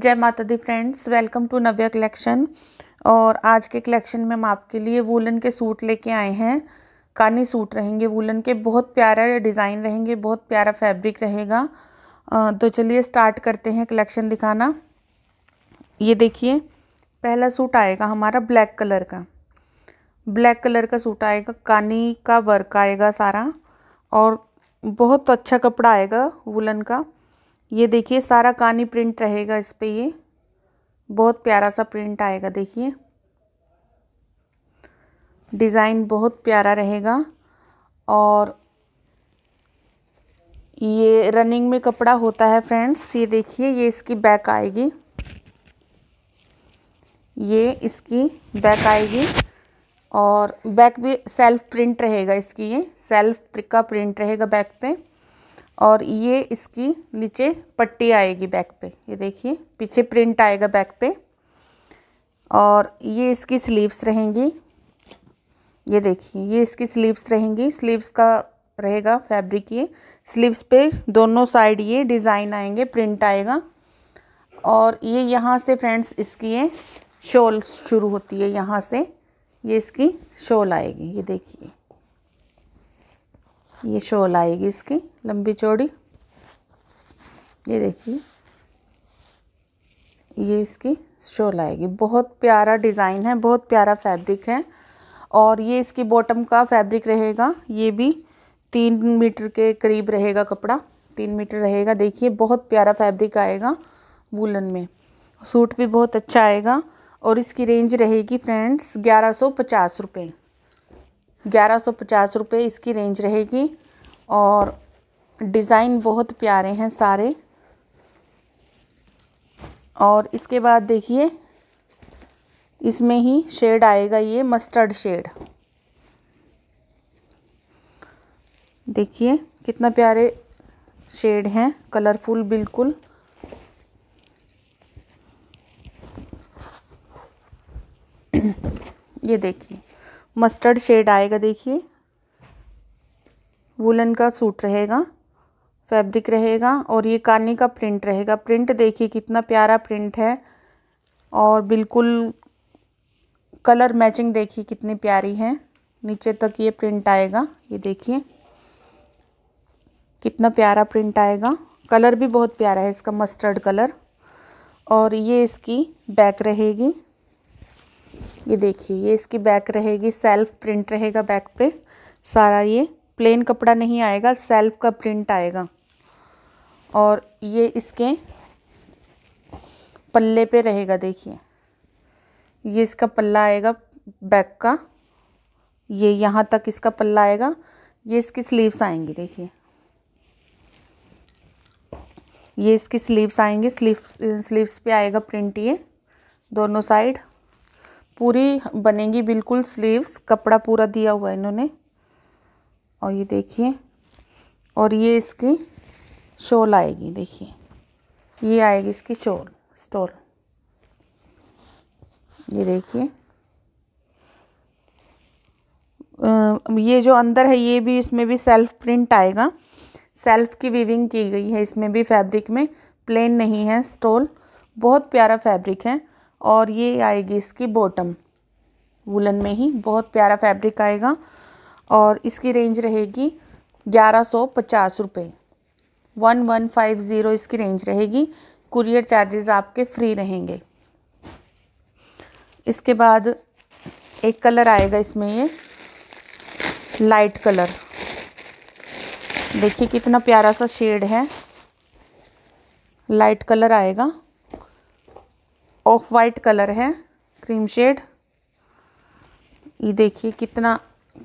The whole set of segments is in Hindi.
जय माता दी friends welcome to Navya collection और आज के कलेक्शन में हम आपके लिए वूलन के सूट लेके आए हैं कानी सूट रहेंगे वूलन के बहुत प्यारा डिज़ाइन रहेंगे बहुत प्यारा फैब्रिक रहेगा तो चलिए स्टार्ट करते हैं कलेक्शन दिखाना ये देखिए पहला सूट आएगा हमारा ब्लैक कलर का ब्लैक कलर का सूट आएगा कानी का वर्क आएगा सारा और बहुत अच्छा कपड़ा आएगा वुलन का ये देखिए सारा कानी प्रिंट रहेगा इस पर ये बहुत प्यारा सा प्रिंट आएगा देखिए डिज़ाइन बहुत प्यारा रहेगा और ये रनिंग में कपड़ा होता है फ्रेंड्स ये देखिए ये इसकी बैक आएगी ये इसकी बैक आएगी और बैक भी सेल्फ प्रिंट रहेगा इसकी ये सेल्फ का प्रिंट रहेगा बैक पे और ये इसकी नीचे पट्टी आएगी बैक पे ये देखिए पीछे प्रिंट आएगा बैक पे और ये इसकी स्लीव्स रहेंगी ये देखिए ये इसकी स्लीव्स रहेंगी स्लीव्स का रहेगा फैब्रिक ये स्लीव्स पे दोनों साइड ये डिज़ाइन आएंगे प्रिंट आएगा और ये यहाँ से फ्रेंड्स इसकी ये शॉल शुरू होती है यहाँ से ये इसकी शॉल आएगी ये देखिए ये शॉल आएगी इसकी लंबी चौड़ी ये देखिए ये इसकी शॉल आएगी बहुत प्यारा डिज़ाइन है बहुत प्यारा फैब्रिक है और ये इसकी बॉटम का फैब्रिक रहेगा ये भी तीन मीटर के करीब रहेगा कपड़ा तीन मीटर रहेगा देखिए बहुत प्यारा फैब्रिक आएगा वूलन में सूट भी बहुत अच्छा आएगा और इसकी रेंज रहेगी फ्रेंड्स ग्यारह सौ पचास रुपये ग्यारह सौ पचास रुपये इसकी रेंज रहेगी और डिज़ाइन बहुत प्यारे हैं सारे और इसके बाद देखिए इसमें ही शेड आएगा ये मस्टर्ड शेड देखिए कितना प्यारे शेड हैं कलरफुल बिल्कुल ये देखिए मस्टर्ड शेड आएगा देखिए वुलन का सूट रहेगा फैब्रिक रहेगा और ये कानी का प्रिंट रहेगा प्रिंट देखिए कितना प्यारा प्रिंट है और बिल्कुल कलर मैचिंग देखिए कितनी प्यारी है नीचे तक ये प्रिंट आएगा ये देखिए कितना प्यारा प्रिंट आएगा कलर भी बहुत प्यारा है इसका मस्टर्ड कलर और ये इसकी बैक रहेगी ये देखिए ये इसकी बैक रहेगी सेल्फ प्रिंट रहेगा बैक पे सारा ये प्लेन कपड़ा नहीं आएगा सेल्फ का प्रिंट आएगा और ये इसके पल्ले पे रहेगा देखिए ये इसका पल्ला आएगा बैक का ये यहाँ तक इसका पल्ला आएगा ये इसकी स्लीव्स आएंगी देखिए ये इसकी स्लीव्स आएंगी स्लीव स्लीव्स पे आएगा प्रिंट ये दोनों साइड पूरी बनेगी बिल्कुल स्लीव्स कपड़ा पूरा दिया हुआ है इन्होंने और ये देखिए और ये इसकी शोल आएगी देखिए ये आएगी इसकी शोल स्टोल ये देखिए ये जो अंदर है ये भी इसमें भी सेल्फ प्रिंट आएगा सेल्फ की वीविंग की गई है इसमें भी फैब्रिक में प्लेन नहीं है स्टोल बहुत प्यारा फैब्रिक है और ये आएगी इसकी बॉटम वुलन में ही बहुत प्यारा फैब्रिक आएगा और इसकी रेंज रहेगी ग्यारह सौ पचास रुपये वन वन फाइव ज़ीरो इसकी रेंज रहेगी कुरियर चार्जेस आपके फ्री रहेंगे इसके बाद एक कलर आएगा इसमें ये लाइट कलर देखिए कितना प्यारा सा शेड है लाइट कलर आएगा ऑफ वाइट कलर है क्रीम शेड ये देखिए कितना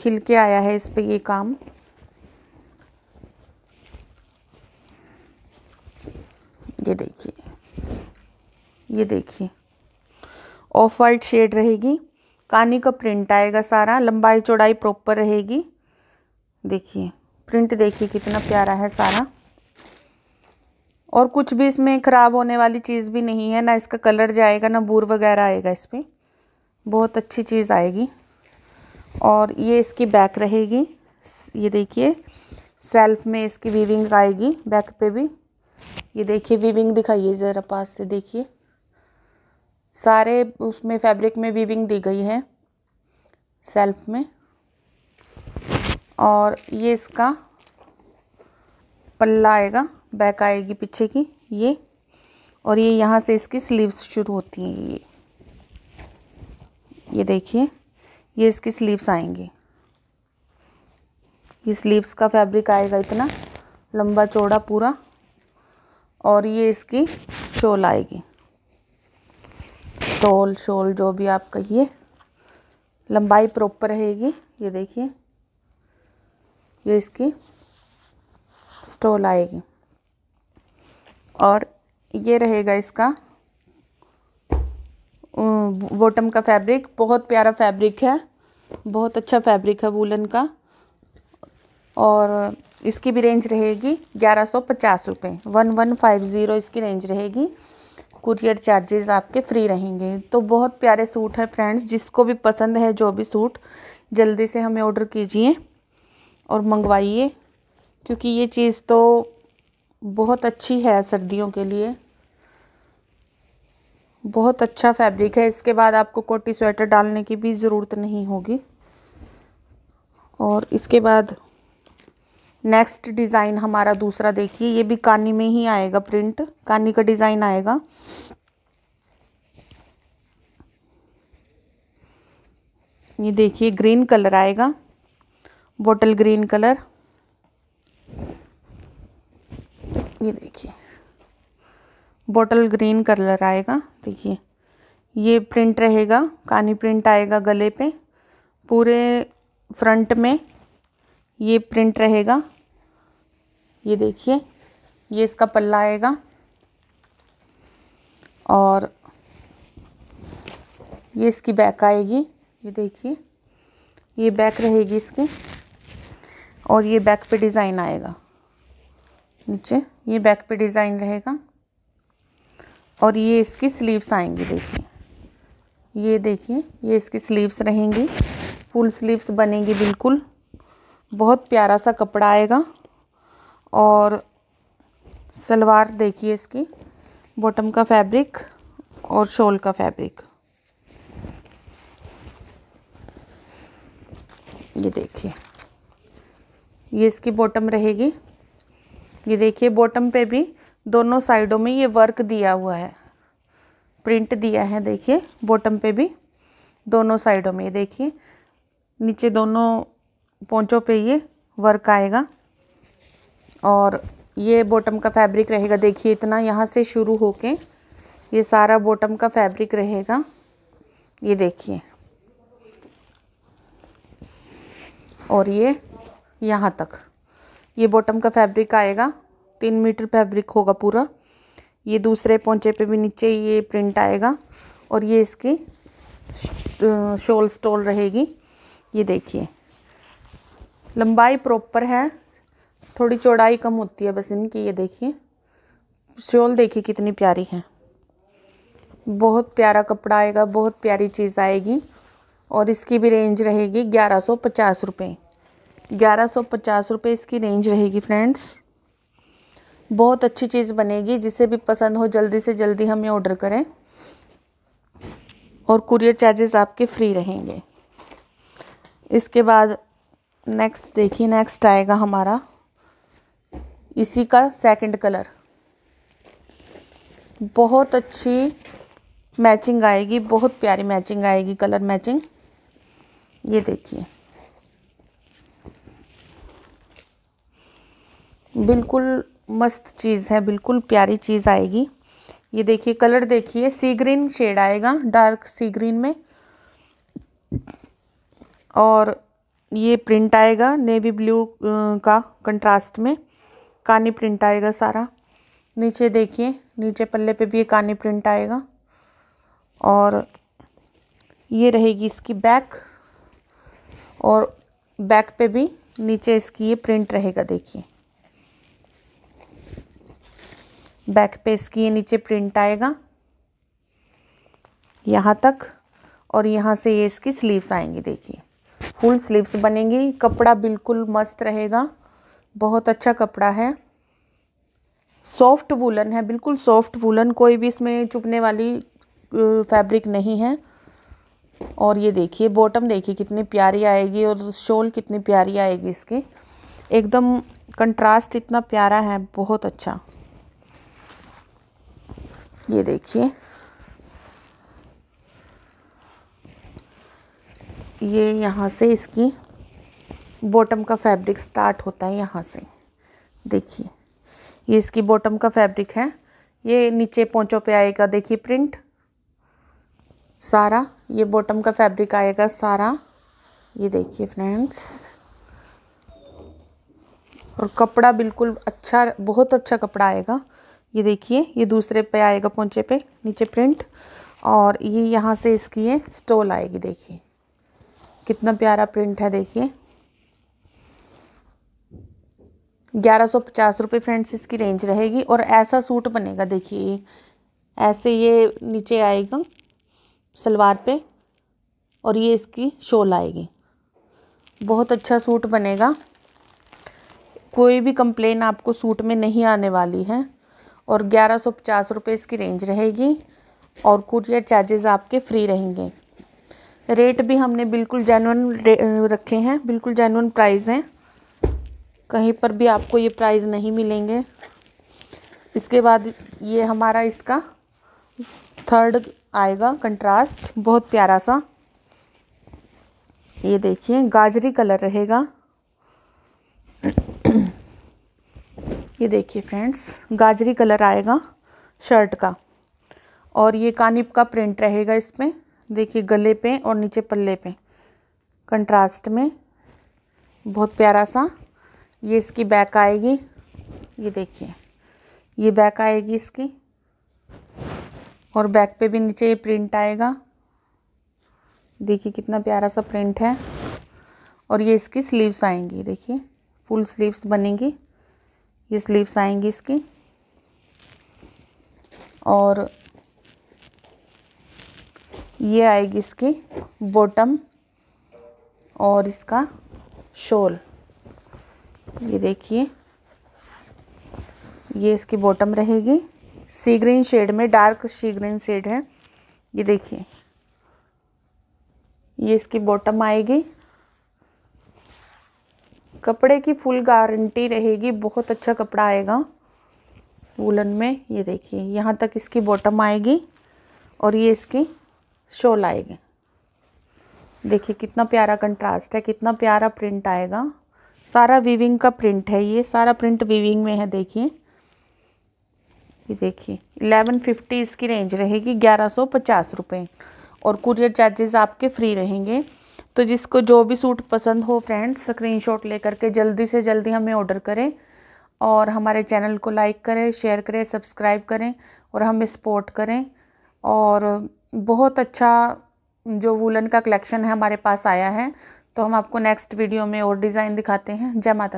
खिल के आया है इस पे ये काम ये देखिए ये देखिए ऑफ वाइट शेड रहेगी कानी का प्रिंट आएगा सारा लंबाई चौड़ाई प्रॉपर रहेगी देखिए प्रिंट देखिए कितना प्यारा है सारा और कुछ भी इसमें ख़राब होने वाली चीज़ भी नहीं है ना इसका कलर जाएगा ना बूर वगैरह आएगा इस पर बहुत अच्छी चीज़ आएगी और ये इसकी बैक रहेगी ये देखिए सेल्फ में इसकी वीविंग आएगी बैक पे भी ये देखिए वीविंग दिखाइए ज़रा पास से देखिए सारे उसमें फैब्रिक में वीविंग दी गई है सेल्फ में और ये इसका पल्ला आएगा बैक आएगी पीछे की ये और ये यहाँ से इसकी स्लीव्स शुरू होती हैं ये ये देखिए ये इसकी स्लीव्स आएंगी ये स्लीव्स का फैब्रिक आएगा इतना लंबा चौड़ा पूरा और ये इसकी शोल आएगी स्टोल शोल जो भी आप कहिए लंबाई प्रॉपर रहेगी ये देखिए ये इसकी स्टोल आएगी और ये रहेगा इसका बॉटम का फैब्रिक बहुत प्यारा फैब्रिक है बहुत अच्छा फैब्रिक है वूलन का और इसकी भी रेंज रहेगी ग्यारह सौ पचास रुपये वन वन फाइव ज़ीरो इसकी रेंज रहेगी कुरियर चार्जेस आपके फ्री रहेंगे तो बहुत प्यारे सूट है फ्रेंड्स जिसको भी पसंद है जो भी सूट जल्दी से हमें ऑर्डर कीजिए और मंगवाइए क्योंकि ये चीज़ तो बहुत अच्छी है सर्दियों के लिए बहुत अच्छा फैब्रिक है इसके बाद आपको कोटी स्वेटर डालने की भी ज़रूरत नहीं होगी और इसके बाद नेक्स्ट डिज़ाइन हमारा दूसरा देखिए ये भी कानी में ही आएगा प्रिंट कानी का डिज़ाइन आएगा ये देखिए ग्रीन कलर आएगा बोटल ग्रीन कलर ये देखिए बॉटल ग्रीन कलर आएगा देखिए ये प्रिंट रहेगा कानी प्रिंट आएगा गले पे पूरे फ्रंट में ये प्रिंट रहेगा ये देखिए ये इसका पल्ला आएगा और ये इसकी बैक आएगी ये देखिए ये बैक रहेगी इसकी और ये बैक पे डिज़ाइन आएगा नीचे ये बैक पे डिज़ाइन रहेगा और ये इसकी स्लीव्स आएंगी देखिए ये देखिए ये इसकी स्लीव्स रहेंगी फुल स्लीव्स बनेंगी बिल्कुल बहुत प्यारा सा कपड़ा आएगा और सलवार देखिए इसकी बॉटम का फैब्रिक और शोल का फैब्रिक ये देखिए ये इसकी बॉटम रहेगी ये देखिए बॉटम पे भी दोनों साइडों में ये वर्क दिया हुआ है प्रिंट दिया है देखिए बॉटम पे भी दोनों साइडों में ये देखिए नीचे दोनों पोंचों पे ये वर्क आएगा और ये बॉटम का फैब्रिक रहेगा देखिए इतना यहाँ से शुरू होके ये सारा बॉटम का फैब्रिक रहेगा ये देखिए और ये यहाँ तक ये बॉटम का फैब्रिक आएगा तीन मीटर फैब्रिक होगा पूरा ये दूसरे पोंचे पे भी नीचे ये प्रिंट आएगा और ये इसकी शोल स्टोल रहेगी ये देखिए लंबाई प्रॉपर है थोड़ी चौड़ाई कम होती है बस इनकी ये देखिए शोल देखिए कितनी प्यारी है बहुत प्यारा कपड़ा आएगा बहुत प्यारी चीज़ आएगी और इसकी भी रेंज रहेगी ग्यारह सौ पचास रुपये ग्यारह सौ पचास रुपये इसकी रेंज रहेगी फ्रेंड्स बहुत अच्छी चीज़ बनेगी जिसे भी पसंद हो जल्दी से जल्दी हमें ऑर्डर करें और कुरियर चार्जेस आपके फ्री रहेंगे इसके बाद नेक्स्ट देखिए नेक्स्ट आएगा हमारा इसी का सेकंड कलर बहुत अच्छी मैचिंग आएगी बहुत प्यारी मैचिंग आएगी कलर मैचिंग ये देखिए बिल्कुल मस्त चीज़ है बिल्कुल प्यारी चीज़ आएगी ये देखिए कलर देखिए सी ग्रीन शेड आएगा डार्क सी ग्रीन में और ये प्रिंट आएगा नेवी ब्लू का कंट्रास्ट में कानी प्रिंट आएगा सारा नीचे देखिए नीचे पल्ले पे भी ये कानी प्रिंट आएगा और ये रहेगी इसकी बैक और बैक पे भी नीचे इसकी ये प्रिंट रहेगा देखिए बैक पे इसकी नीचे प्रिंट आएगा यहाँ तक और यहाँ से ये इसकी स्लीव्स आएंगी देखिए फुल स्लीव्स बनेंगी कपड़ा बिल्कुल मस्त रहेगा बहुत अच्छा कपड़ा है सॉफ्ट वूलन है बिल्कुल सॉफ्ट वूलन कोई भी इसमें चुभने वाली फैब्रिक नहीं है और ये देखिए बॉटम देखिए कितनी प्यारी आएगी और शॉल कितनी प्यारी आएगी इसकी एकदम कंट्रास्ट इतना प्यारा है बहुत अच्छा ये देखिए ये यहाँ से इसकी बॉटम का फैब्रिक स्टार्ट होता है यहाँ से देखिए ये इसकी बॉटम का फैब्रिक है ये नीचे पोंचों पे आएगा देखिए प्रिंट सारा ये बॉटम का फैब्रिक आएगा सारा ये देखिए फ्रेंड्स और कपड़ा बिल्कुल अच्छा बहुत अच्छा कपड़ा आएगा ये देखिए ये दूसरे पे आएगा पोंचे पे नीचे प्रिंट और ये यहाँ से इसकी ये स्टोल आएगी देखिए कितना प्यारा प्रिंट है देखिए ग्यारह सौ पचास रुपये फ्रेंड्स इसकी रेंज रहेगी और ऐसा सूट बनेगा देखिए ऐसे ये नीचे आएगा सलवार पे और ये इसकी शोल आएगी बहुत अच्छा सूट बनेगा कोई भी कंप्लेन आपको सूट में नहीं आने वाली है और ग्यारह सौ पचास रुपये इसकी रेंज रहेगी और कुरियर चार्जेस आपके फ्री रहेंगे रेट भी हमने बिल्कुल जैनवन रखे हैं बिल्कुल जैनवन प्राइस हैं कहीं पर भी आपको ये प्राइस नहीं मिलेंगे इसके बाद ये हमारा इसका थर्ड आएगा कंट्रास्ट बहुत प्यारा सा ये देखिए गाजरी कलर रहेगा ये देखिए फ्रेंड्स गाजरी कलर आएगा शर्ट का और ये कानिप का प्रिंट रहेगा इसमें देखिए गले पे और नीचे पल्ले पे कंट्रास्ट में बहुत प्यारा सा ये इसकी बैक आएगी ये देखिए ये बैक आएगी इसकी और बैक पे भी नीचे ये प्रिंट आएगा देखिए कितना प्यारा सा प्रिंट है और ये इसकी स्लीव्स आएंगी देखिए फुल स्लीव्स बनेंगी ये स्लीव्स आएंगी इसकी और ये आएगी इसकी बॉटम और इसका शोल ये देखिए ये इसकी बॉटम रहेगी सी ग्रीन शेड में डार्क सी ग्रीन शेड है ये देखिए ये इसकी बॉटम आएगी कपड़े की फुल गारंटी रहेगी बहुत अच्छा कपड़ा आएगा वूलन में ये देखिए यहाँ तक इसकी बॉटम आएगी और ये इसकी शोल आएगी देखिए कितना प्यारा कंट्रास्ट है कितना प्यारा प्रिंट आएगा सारा वीविंग का प्रिंट है ये सारा प्रिंट वीविंग में है देखिए ये देखिए एलेवन फिफ्टी इसकी रेंज रहेगी ग्यारह सौ पचास रुपये और कुरियर चार्जेस आपके फ्री रहेंगे तो जिसको जो भी सूट पसंद हो फ्रेंड्स स्क्रीनशॉट लेकर के जल्दी से जल्दी हमें ऑर्डर करें और हमारे चैनल को लाइक करें शेयर करें सब्सक्राइब करें और हमें सपोर्ट करें और बहुत अच्छा जो वूलन का कलेक्शन है हमारे पास आया है तो हम आपको नेक्स्ट वीडियो में और डिज़ाइन दिखाते हैं जय माता